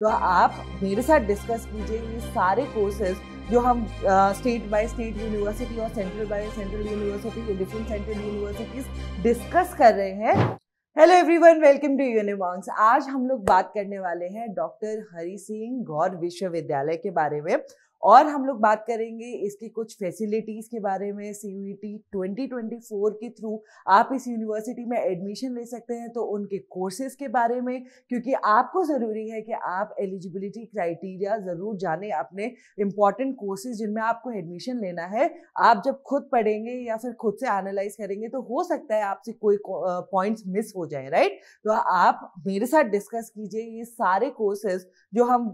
तो आप मेरे साथ डिस्कस कीजिए ये सारे कोर्सेज जो हम स्टेट बाय स्टेट यूनिवर्सिटी और central by central university different central universities discuss कर रहे हैं hello everyone welcome to Universe आज हम लोग बात करने वाले हैं डॉक्टर हरी सिंह गौर विश्वविद्यालय के बारे में और हम लोग बात करेंगे इसकी कुछ फैसिलिटीज़ के बारे में C U T twenty twenty four के थ्रू आप इस यूनिवर्सिटी में एडमिशन ले सकते हैं तो उनके कोर्सेज के बारे में क्योंकि आपको ज़रूरी है कि आप एलिजिबिलिटी क्राइटेरिया ज़रूर जाने अपने इंपॉर्टेंट कोर्सेज जिनमें आपको एडमिशन लेना है आप जब खुद पढ़ेंगे या फिर खुद से एनालाइज करेंगे तो हो सकता है आपसे कोई पॉइंट्स मिस हो जाए राइट तो आप मेरे साथ डिस्कस कीजिए ये सारे कोर्सेज जो हम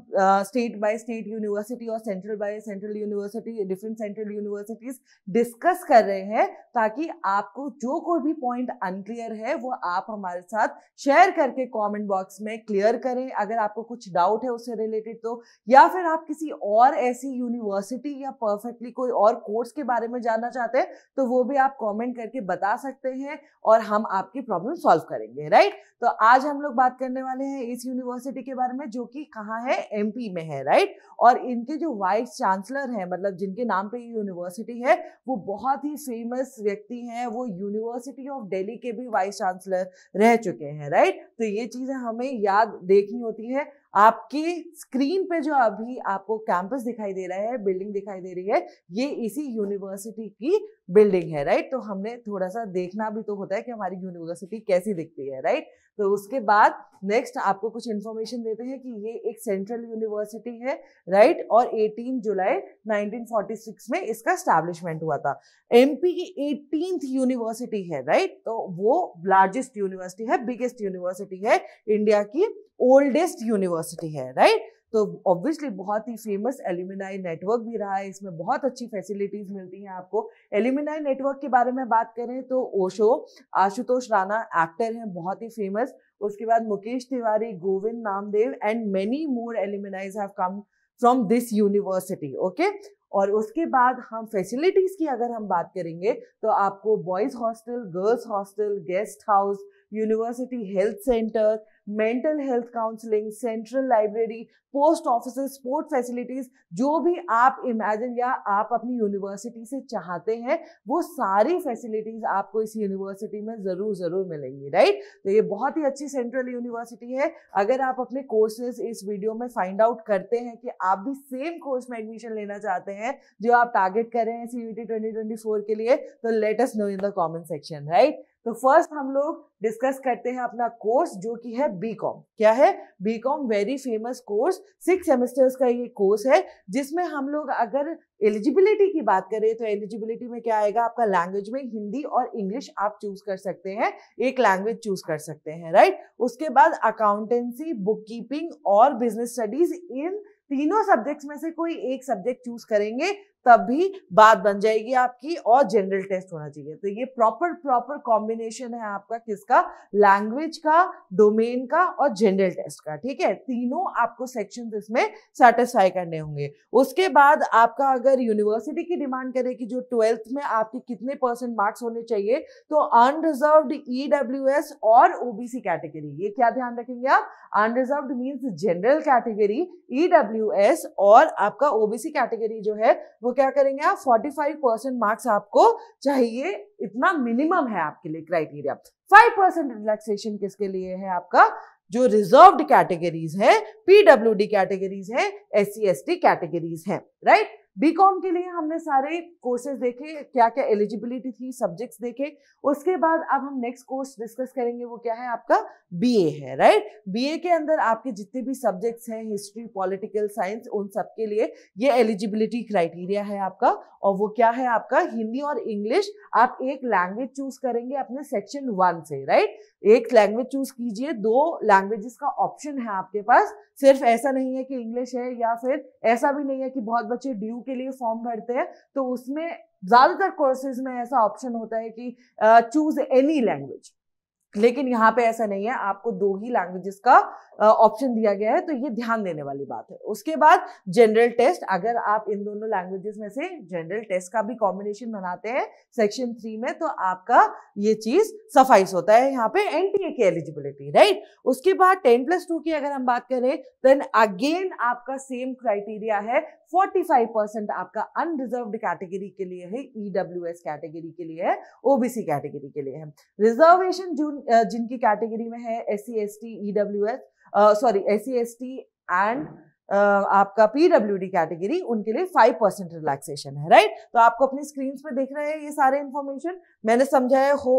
स्टेट बाय स्टेट यूनिवर्सिटी और central by central university different central universities discuss कर रहे हैं ताकि आपको जो कोई भी पॉइंट अनक्लियर है वो आप हमारे साथ शेयर करके कमेंट बॉक्स में क्लियर करें अगर आपको कुछ डाउट है उससे रिलेटेड तो या फिर आप किसी और ऐसी यूनिवर्सिटी या परफेक्टली कोई और कोर्स के बारे में जानना चाहते हैं तो वो भी आप कॉमेंट करके बता सकते हैं और हम आपकी प्रॉब्लम सॉल्व करेंगे राइट तो आज हम लोग बात करने वाले हैं इस यूनिवर्सिटी के बारे में जो कि कहाँ है एमपी में है राइट और इनके जो वाइस वाइस चांसलर हैं मतलब जिनके नाम पे ये यूनिवर्सिटी है वो बहुत ही फेमस व्यक्ति हैं वो यूनिवर्सिटी ऑफ दिल्ली के भी वाइस चांसलर रह चुके हैं राइट तो ये चीज़ें हमें याद देखनी होती है आपकी स्क्रीन पे जो अभी आपको कैंपस दिखाई दे रहा है बिल्डिंग दिखाई दे रही है ये इसी यूनिवर्सिटी की बिल्डिंग है राइट तो हमने थोड़ा सा देखना भी तो होता है कि हमारी यूनिवर्सिटी कैसी दिखती है राइट तो उसके बाद नेक्स्ट आपको कुछ इन्फॉर्मेशन देते हैं कि ये एक सेंट्रल यूनिवर्सिटी है राइट और 18 जुलाई 1946 में इसका स्टैब्लिशमेंट हुआ था एमपी की एटीन यूनिवर्सिटी है राइट तो वो लार्जेस्ट यूनिवर्सिटी है बिगेस्ट यूनिवर्सिटी है इंडिया की ओल्डेस्ट यूनिवर्सिटी है राइट तो ऑब्वियसली बहुत ही फेमस एल्यूमिनाई नेटवर्क भी रहा है इसमें बहुत अच्छी फैसिलिटीज मिलती हैं आपको एल्यूमिनाई नेटवर्क के बारे में बात करें तो ओशो आशुतोष राणा एक्टर हैं बहुत ही फेमस उसके बाद Mukesh Tiwari Govind Namdev and many more alumni have come from this university okay और उसके बाद हम फैसिलिटीज़ की अगर हम बात करेंगे तो आपको boys hostel girls hostel guest house university health centre mental health counselling central library post office sport facilities जो भी आप इमेजिन या आप अपनी यूनिवर्सिटी से चाहते हैं वो सारी फैसिलिटीज आपको इस यूनिवर्सिटी में ज़रूर ज़रूर मिलेंगी राइट तो ये बहुत ही अच्छी सेंट्रल यूनिवर्सिटी है अगर आप अपने कोर्सेज इस वीडियो में फाइंड आउट करते हैं कि आप भी सेम कोर्स में एडमिशन लेना चाहते हैं जो आप टारगेट कर रहे हैं C U T twenty twenty four के लिए तो let us know in the comment section right तो फर्स्ट हम लोग डिस्कस करते हैं अपना कोर्स जो कि है बीकॉम क्या है B Com very famous course six semesters का ये कोर्स है जिसमें हम लोग अगर एलिजिबिलिटी की बात करें तो एलिजिबिलिटी में क्या आएगा आपका लैंग्वेज में हिंदी और इंग्लिश आप चूज कर सकते हैं एक लैंग्वेज चूज कर सकते हैं राइट उसके बाद अकाउंटेंसी बुक कीपिंग और बिजनेस स्टडीज इन तीनों सब्जेक्ट्स में से कोई एक सब्जेक्ट चूज करेंगे तब भी बात बन जाएगी आपकी और जनरल टेस्ट होना चाहिए तो ये प्रॉपर प्रॉपर कॉम्बिनेशन है आपका किसका लैंग्वेज का डोमेन का और जनरल टेस्ट का ठीक है तीनों आपको सेक्शन इसमें सेटिस्फाई करने होंगे उसके बाद आपका अगर यूनिवर्सिटी की डिमांड करे कि जो ट्वेल्थ में आपके कितने परसेंट मार्क्स होने चाहिए तो अनरिजर्व ईडब्ल्यू e और ओबीसी कैटेगरी ये क्या ध्यान रखेंगे आप unreserve means general category EW और आपका ओबीसी कैटेगरी जो है वो क्या करेंगे आप फोर्टी फाइव परसेंट मार्क्स आपको चाहिए इतना मिनिमम है आपके लिए क्राइटेरिया फाइव परसेंट रिलैक्सेशन किसके लिए है आपका जो रिजर्व्ड कैटेगरीज है पीडब्ल्यू डी कैटेगरीज है S C S T categories है राइट बीकॉम के लिए हमने सारे कोर्सेज देखे क्या क्या एलिजिबिलिटी थी सब्जेक्ट्स देखे उसके बाद अब हम नेक्स्ट कोर्स डिस्कस करेंगे वो क्या है आपका बीए है राइट बीए के अंदर आपके जितने भी सब्जेक्ट्स हैं हिस्ट्री पॉलिटिकल साइंस उन सब के लिए ये एलिजिबिलिटी क्राइटेरिया है आपका और वो क्या है आपका हिंदी और इंग्लिश आप एक लैंग्वेज चूज करेंगे अपने सेक्शन वन से राइट एक लैंग्वेज चूज कीजिए दो लैंग्वेजेस का ऑप्शन है आपके पास सिर्फ ऐसा नहीं है कि इंग्लिश है या फिर ऐसा भी नहीं है कि बहुत बच्चे ड्यू के लिए फॉर्म भरते हैं तो उसमें ज़्यादातर कोर्सेज में ऐसा ऑप्शन होता है कि चूज़ एनी लैंग्वेज लेकिन यहाँ पे ऐसा नहीं है आपको दो ही लैंग्वेजेस का ऑप्शन दिया गया है तो ये ध्यान देने वाली बात है उसके बाद जनरल टेस्ट अगर आप इन दोनों लैंग्वेजेस में से जनरल टेस्ट का भी कॉम्बिनेशन बनाते हैं सेक्शन थ्री में तो आपका ये चीज सफाइस होता है यहाँ पे एनटीए की एलिजिबिलिटी राइट उसके बाद टेन प्लस टू की अगर हम बात करें देन अगेन आपका सेम क्राइटेरिया है फोर्टी फाइव परसेंट आपका अनरिजर्व कैटेगरी के लिए है ईडब्ल्यू एस कैटेगरी के लिए है ओबीसी कैटेगरी के लिए है रिजर्वेशन जून जिनकी कैटेगरी में है S C S T EW S sorry S C S T and आपका पीडब्ल्यू डी कैटेगरी उनके लिए फाइव परसेंट रिलैक्सेशन है राइट तो आपको अपनी स्क्रीन पे देख रहे हैं ये सारे इंफॉर्मेशन मैंने समझाया हो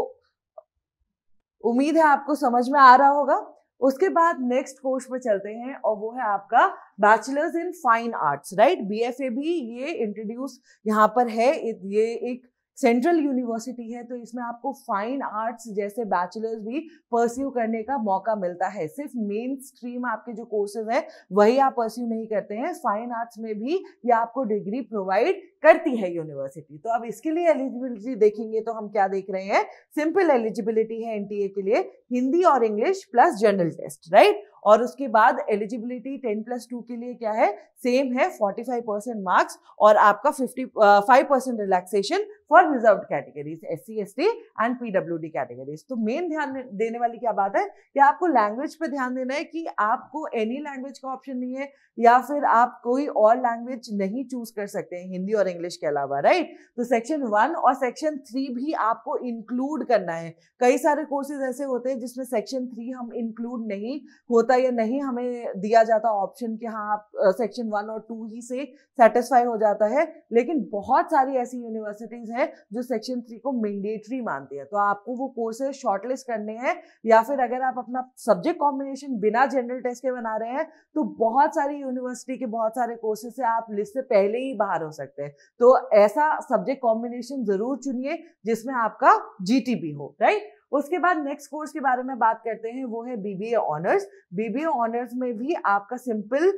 उम्मीद है आपको समझ में आ रहा होगा उसके बाद नेक्स्ट कोर्स पे चलते हैं और वो है आपका bachelors in fine arts right B F A भी ये इंट्रोड्यूस यहाँ पर है ये एक सेंट्रल यूनिवर्सिटी है तो इसमें आपको फाइन आर्ट्स जैसे बैचलर्स भी परस्यू करने का मौका मिलता है सिर्फ मेन स्ट्रीम आपके जो कोर्सेज है वही आप परस्यू नहीं करते हैं फाइन आर्ट्स में भी ये आपको डिग्री प्रोवाइड करती है यूनिवर्सिटी तो अब इसके लिए एलिजिबिलिटी देखेंगे तो हम क्या देख रहे हैं सिंपल एलिजिबिलिटी है एनटीए के लिए हिंदी और English plus general test right और उसके बाद एलिजिबिलिटी टेन प्लस टू के लिए क्या है सेम है फोर्टी फाइव परसेंट मार्क्स और आपका fifty five percent relaxation for reserve categories S C S T and P W D categories तो मेन ध्यान देने वाली क्या बात है कि आपको लैंग्वेज पर ध्यान देना है कि आपको एनी लैंग्वेज का ऑप्शन नहीं है या फिर आप कोई और लैंग्वेज नहीं चूज कर सकते हैं हिंदी और इंग्लिश के अलावा राइट तो सेक्शन वन और सेक्शन थ्री भी आपको इंक्लूड करना है कई सारे कोर्सेज ऐसे होते हैं जिसमें सेक्शन थ्री हम इंक्लूड नहीं होता ज्यादा या नहीं हमें दिया जाता ऑप्शन कि हाँ आप सेक्शन वन और टू ही से सेटिस्फाई हो जाता है लेकिन बहुत सारी ऐसी यूनिवर्सिटीज हैं जो सेक्शन थ्री को मैंडेटरी मानती है तो आपको वो कोर्सेज शॉर्टलिस्ट करने हैं या फिर अगर आप अपना सब्जेक्ट कॉम्बिनेशन बिना जनरल टेस्ट के बना रहे हैं तो बहुत सारी यूनिवर्सिटी के बहुत सारे कोर्सेज से आप लिस्ट से पहले ही बाहर हो सकते हैं तो ऐसा सब्जेक्ट कॉम्बिनेशन जरूर चुनिए जिसमें आपका जी हो राइट उसके बाद नेक्स्ट कोर्स के बारे में बात करते हैं वो है बीबीए ऑनर्स बीबीए ऑनर्स में भी आपका सिंपल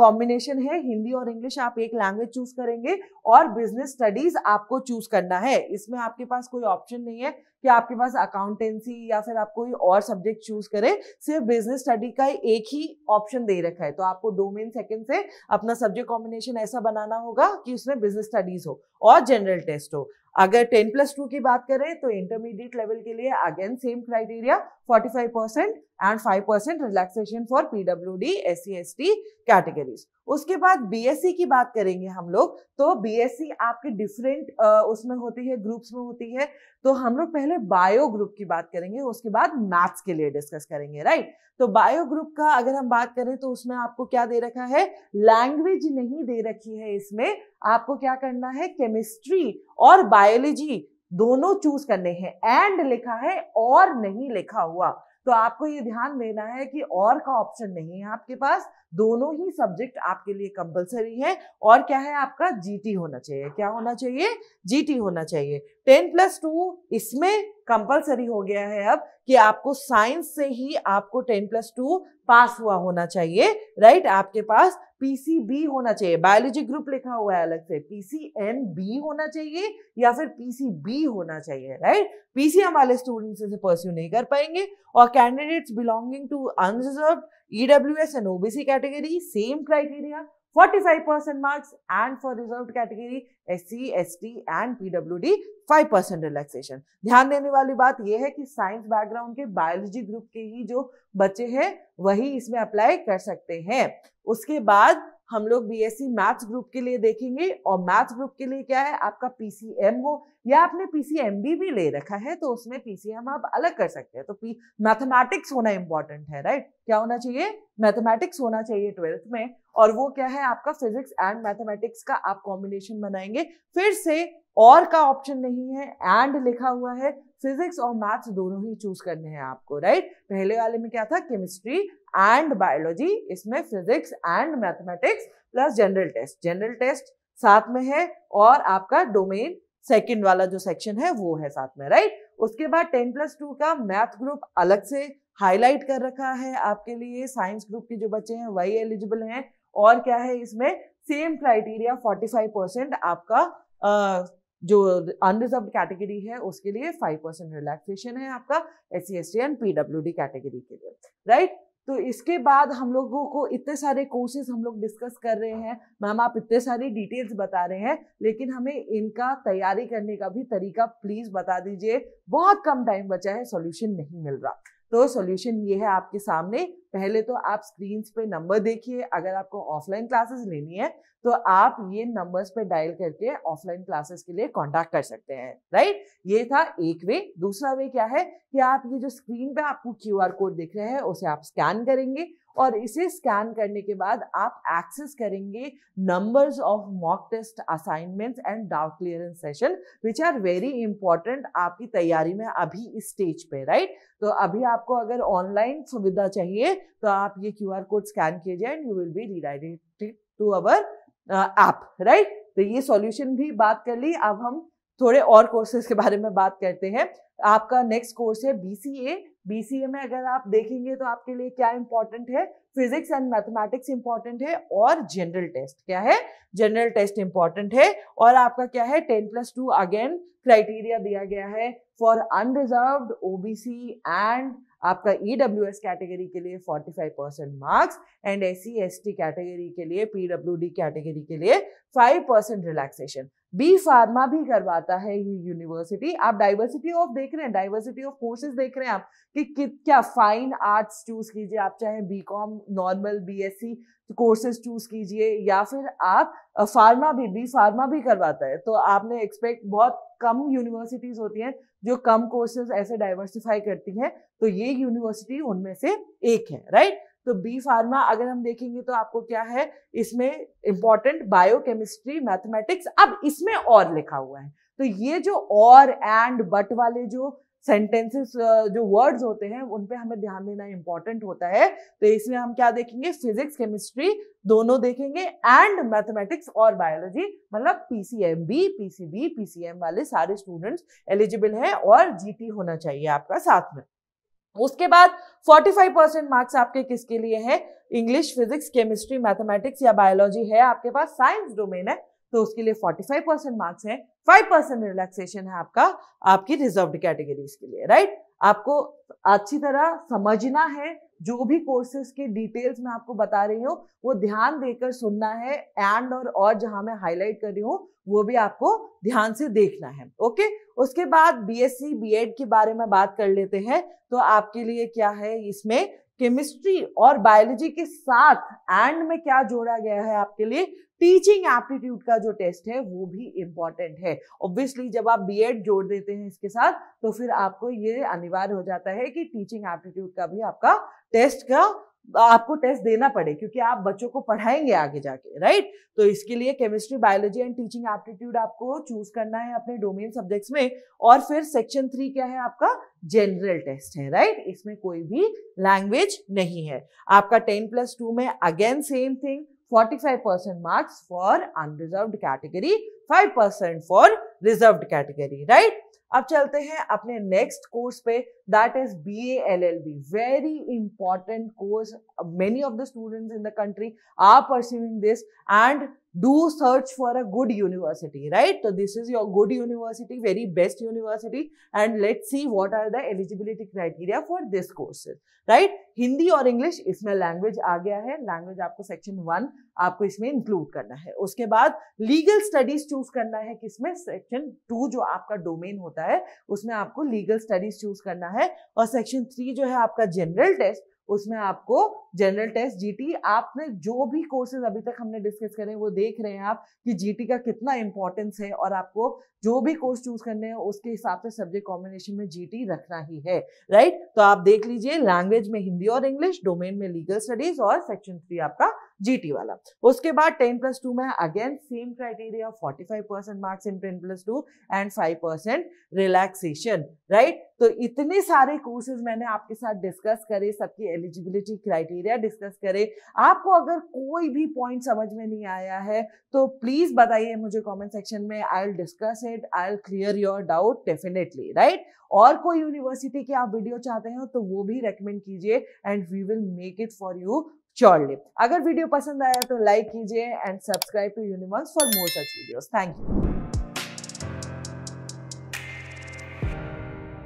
कॉम्बिनेशन है हिंदी और इंग्लिश आप एक लैंग्वेज चूज करेंगे और बिजनेस स्टडीज आपको चूज करना है इसमें आपके पास कोई ऑप्शन नहीं है कि आपके पास अकाउंटेंसी या फिर आप कोई और सब्जेक्ट चूज करें सिर्फ बिजनेस स्टडी का एक ही ऑप्शन दे रखा है तो आपको डोमेन सेकंड से अपना सब्जेक्ट कॉम्बिनेशन ऐसा बनाना होगा कि उसमें बिजनेस स्टडीज हो और जनरल टेस्ट हो अगर टेन प्लस टू की बात करें तो इंटरमीडिएट लेवल के लिए again same criteria five percent and 5 percent relaxation for PW D S C categories उसके बाद बीएससी की बात करेंगे हम लोग तो बीएससी आपके डिफरेंट उसमें होती है ग्रुप्स में होती है तो हम लोग पहले बायो ग्रुप की बात करेंगे उसके बाद मैथ्स के लिए डिस्कस करेंगे राइट तो बायो ग्रुप का अगर हम बात करें तो उसमें आपको क्या दे रखा है लैंग्वेज नहीं दे रखी है इसमें आपको क्या करना है केमिस्ट्री और बायोलॉजी दोनों चूज करने हैं एंड लिखा है और नहीं लिखा हुआ तो आपको ये ध्यान देना है कि और का ऑप्शन नहीं है आपके पास दोनों ही सब्जेक्ट आपके लिए कंपलसरी है और क्या है आपका जीटी होना चाहिए क्या होना चाहिए जीटी होना चाहिए टेन प्लस टू इसमें कंपलसरी हो गया है अब कि आपको साइंस से ही आपको टेन प्लस टू पास हुआ होना चाहिए राइट आपके पास पीसीबी होना चाहिए बायोलॉजी ग्रुप लिखा हुआ है अलग से पीसीएनबी होना चाहिए या फिर पीसीबी होना चाहिए राइट पीसीएम वाले स्टूडेंट्स इसे परस्यू नहीं कर पाएंगे और candidates belonging to unreserve S and OBC category same criteria 45% marks and for reserved category SC, ST and PWD five percent relaxation ध्यान देने वाली बात यह है कि साइंस बैकग्राउंड के बायोलॉजी ग्रुप के ही जो बच्चे हैं वही इसमें अप्लाई कर सकते हैं उसके बाद हम लोग B S C maths group के लिए देखेंगे और मैथ्स ग्रुप के लिए क्या है आपका पी सी एम हो या आपने पी सी एम बी भी ले रखा है तो उसमें पी सी एम आप अलग कर सकते हैं तो मैथमेटिक्स होना इंपॉर्टेंट है राइट क्या होना चाहिए मैथमेटिक्स होना चाहिए ट्वेल्थ में और वो क्या है आपका फिजिक्स एंड मैथमेटिक्स का आप कॉम्बिनेशन बनाएंगे फिर से और का ऑप्शन नहीं है एंड लिखा हुआ है फिजिक्स और मैथ्स दोनों ही चूज करने हैं आपको राइट पहले वाले में क्या था केमिस्ट्री एंड बायोलॉजी इसमें physics and mathematics plus general test general test साथ में है और आपका डोमेन सेकेंड वाला जो सेक्शन है वो है साथ में राइट उसके बाद टेन प्लस टू का मैथ ग्रुप अलग से हाईलाइट कर रखा है आपके लिए साइंस ग्रुप के जो बच्चे हैं वही एलिजिबल हैं और क्या है इसमें same criteria forty five percent आपका जो अनरिजर्व कैटेगरी है उसके लिए फाइव परसेंट रिलैक्सेशन है आपका S C S T and P W D category के लिए राइट तो इसके बाद हम लोगों को इतने सारे कोर्सेज हम लोग डिस्कस कर रहे हैं मैम आप इतने सारी डिटेल्स बता रहे हैं लेकिन हमें इनका तैयारी करने का भी तरीका प्लीज़ बता दीजिए बहुत कम टाइम बचा है सॉल्यूशन नहीं मिल रहा तो सॉल्यूशन ये है आपके सामने पहले तो आप स्क्रीन पे नंबर देखिए अगर आपको ऑफलाइन क्लासेस लेनी है तो आप ये नंबर्स पे डायल करके ऑफलाइन क्लासेस के लिए कांटेक्ट कर सकते हैं राइट ये था एक वे दूसरा वे क्या है कि आप ये जो स्क्रीन पे आपको क्यू कोड दिख रहे हैं उसे आप स्कैन करेंगे और इसे स्कैन करने के बाद आप एक्सेस करेंगे numbers of mock test assignments and doubt clearance session which are very important आपकी तैयारी में अभी इस स्टेज पे राइट तो अभी आपको अगर ऑनलाइन सुविधा चाहिए तो आप ये क्यू आर कोड स्कैन कीजिए and you will be redirected to our app right तो ये सॉल्यूशन भी बात कर ली अब हम थोड़े और कोर्सेज के बारे में बात करते हैं आपका नेक्स्ट कोर्स है B C A B C A में अगर आप देखेंगे तो आपके लिए क्या इंपॉर्टेंट है फिजिक्स एंड मैथमेटिक्स इंपॉर्टेंट है और जनरल टेस्ट क्या है जनरल टेस्ट इंपॉर्टेंट है और आपका क्या है ten plus two again criteria दिया गया है फॉर अनरिजर्व ओबीसी एंड आपका ई डब्ल्यू एस कैटेगरी के लिए forty five percent marks and S C S T category के लिए पी डब्ल्यू डी कैटेगरी के लिए five percent relaxation B pharma भी करवाता है ये यूनिवर्सिटी आप डाइवर्सिटी ऑफ देख रहे हैं डाइवर्सिटी ऑफ कोर्सेज देख रहे हैं आप कि, कि क्या फाइन आर्ट्स चूज कीजिए आप चाहे B com normal B S C courses choose कीजिए या फिर आप फार्मा भी बी फार्मा भी करवाता है तो आपने एक्सपेक्ट बहुत कम यूनिवर्सिटीज होती हैं जो कम कोर्सेज ऐसे डाइवर्सिफाई करती हैं तो ये यूनिवर्सिटी उनमें से एक है राइट तो बी फार्मा अगर हम देखेंगे तो आपको क्या है इसमें इंपॉर्टेंट बायोकेमिस्ट्री मैथमेटिक्स अब इसमें और लिखा हुआ है तो ये जो और एंड बट वाले जो सेंटेंसेस जो वर्ड्स होते हैं उन पे हमें ध्यान देना इंपॉर्टेंट होता है तो इसमें हम क्या देखेंगे फिजिक्स केमिस्ट्री दोनों देखेंगे एंड मैथमेटिक्स और बायोलॉजी मतलब पीसीएमबी पीसीबी पीसीएम वाले सारे स्टूडेंट्स एलिजिबल हैं और जीटी होना चाहिए आपका साथ में उसके बाद 45 परसेंट मार्क्स आपके किसके लिए है इंग्लिश फिजिक्स केमिस्ट्री मैथमेटिक्स या बायोलॉजी है आपके पास साइंस डोमेन है तो उसके लिए 45 परसेंट मार्क्स है 5 परसेंट रिलैक्सेशन है आपका आपकी रिजर्व कैटेगरीज के लिए राइट आपको अच्छी तरह समझना है जो भी कोर्सेज के डिटेल्स मैं आपको बता रही हूँ वो ध्यान देकर सुनना है एंड और और जहां मैं हाईलाइट कर रही हूँ वो भी आपको ध्यान से देखना है ओके उसके बाद बीएससी बीएड के बारे में बात कर लेते हैं तो आपके लिए क्या है इसमें केमिस्ट्री और बायोलॉजी के साथ एंड में क्या जोड़ा गया है आपके लिए टीचिंग एप्टीट्यूड का जो टेस्ट है वो भी इम्पॉर्टेंट है ऑब्वियसली जब आप बीएड जोड़ देते हैं इसके साथ तो फिर आपको ये अनिवार्य हो जाता है कि टीचिंग एप्टीट्यूड का भी आपका टेस्ट का आपको टेस्ट देना पड़े क्योंकि आप बच्चों को पढ़ाएंगे आगे जाके राइट तो इसके लिए chemistry biology and teaching aptitude आपको चूज करना है अपने डोमेन सब्जेक्ट्स में और फिर सेक्शन थ्री क्या है आपका जनरल टेस्ट है राइट इसमें कोई भी लैंग्वेज नहीं है आपका टेन प्लस टू में again same thing forty five percent marks for unreserve category five percent for reserve category right अब चलते हैं अपने नेक्स्ट कोर्स पे that is B L L B very important course many of the students in the country are pursuing this and do search for a good university, right? So this is your good university, very best university, and let's see what are the eligibility criteria for this courses, right? Hindi और English इसमें language आ गया है language आपको section one आपको इसमें include करना है उसके बाद लीगल स्टडीज चूज करना है किसमें सेक्शन टू जो आपका डोमेन होता है उसमें आपको लीगल स्टडीज चूज करना है और सेक्शन थ्री जो है आपका जनरल टेस्ट उसमें आपको जनरल टेस्ट जीटी आपने जो भी कोर्सेज अभी तक हमने डिस्कस करे वो देख रहे हैं आप कि जीटी का कितना इंपॉर्टेंस है और आपको जो भी कोर्स चूज करने हैं उसके हिसाब से सब्जेक्ट कॉम्बिनेशन में जीटी रखना ही है राइट तो आप देख लीजिए लैंग्वेज में हिंदी और इंग्लिश डोमेन में लीगल स्टडीज और सेक्शन थ्री आपका जीटी वाला उसके बाद टेन प्लस टू में again same criteria forty five percent marks in ten plus two and five percent relaxation right तो इतने सारे कोर्सेज मैंने आपके साथ डिस्कस करे सबकी एलिजिबिलिटी क्राइटेरिया डिस्कस करे आपको अगर कोई भी पॉइंट समझ में नहीं आया है तो प्लीज बताइए मुझे कॉमेंट सेक्शन में I will discuss it I will clear your doubt definitely right और कोई यूनिवर्सिटी के आप वीडियो चाहते हो तो वो भी रेकमेंड कीजिए and we will make it for you surely अगर वीडियो पसंद आया तो लाइक कीजिए and subscribe to Universe for more such videos thank you